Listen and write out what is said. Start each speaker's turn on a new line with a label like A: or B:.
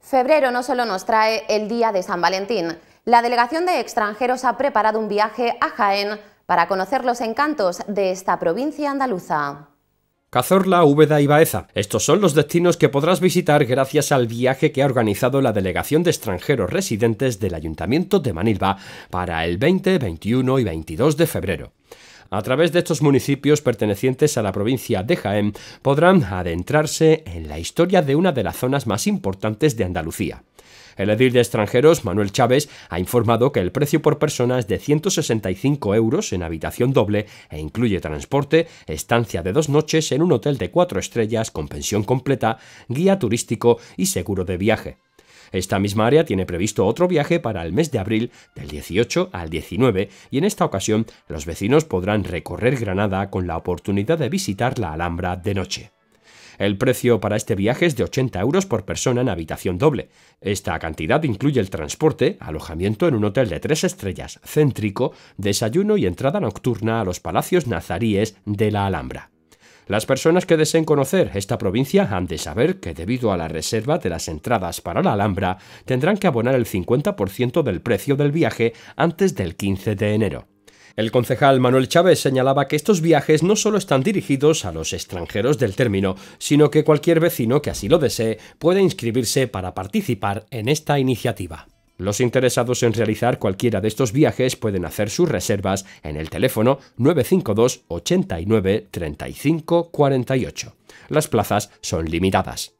A: Febrero no solo nos trae el Día de San Valentín, la Delegación de Extranjeros ha preparado un viaje a Jaén para conocer los encantos de esta provincia andaluza.
B: Cazorla, Úbeda y Baeza. Estos son los destinos que podrás visitar gracias al viaje que ha organizado la Delegación de Extranjeros Residentes del Ayuntamiento de Manilva para el 20, 21 y 22 de febrero a través de estos municipios pertenecientes a la provincia de Jaén, podrán adentrarse en la historia de una de las zonas más importantes de Andalucía. El edil de extranjeros, Manuel Chávez, ha informado que el precio por persona es de 165 euros en habitación doble e incluye transporte, estancia de dos noches en un hotel de cuatro estrellas con pensión completa, guía turístico y seguro de viaje. Esta misma área tiene previsto otro viaje para el mes de abril del 18 al 19 y en esta ocasión los vecinos podrán recorrer Granada con la oportunidad de visitar la Alhambra de noche. El precio para este viaje es de 80 euros por persona en habitación doble. Esta cantidad incluye el transporte, alojamiento en un hotel de tres estrellas céntrico, desayuno y entrada nocturna a los palacios nazaríes de la Alhambra. Las personas que deseen conocer esta provincia han de saber que debido a la reserva de las entradas para la Alhambra, tendrán que abonar el 50% del precio del viaje antes del 15 de enero. El concejal Manuel Chávez señalaba que estos viajes no solo están dirigidos a los extranjeros del término, sino que cualquier vecino que así lo desee puede inscribirse para participar en esta iniciativa. Los interesados en realizar cualquiera de estos viajes pueden hacer sus reservas en el teléfono 952 89 35 48. Las plazas son limitadas.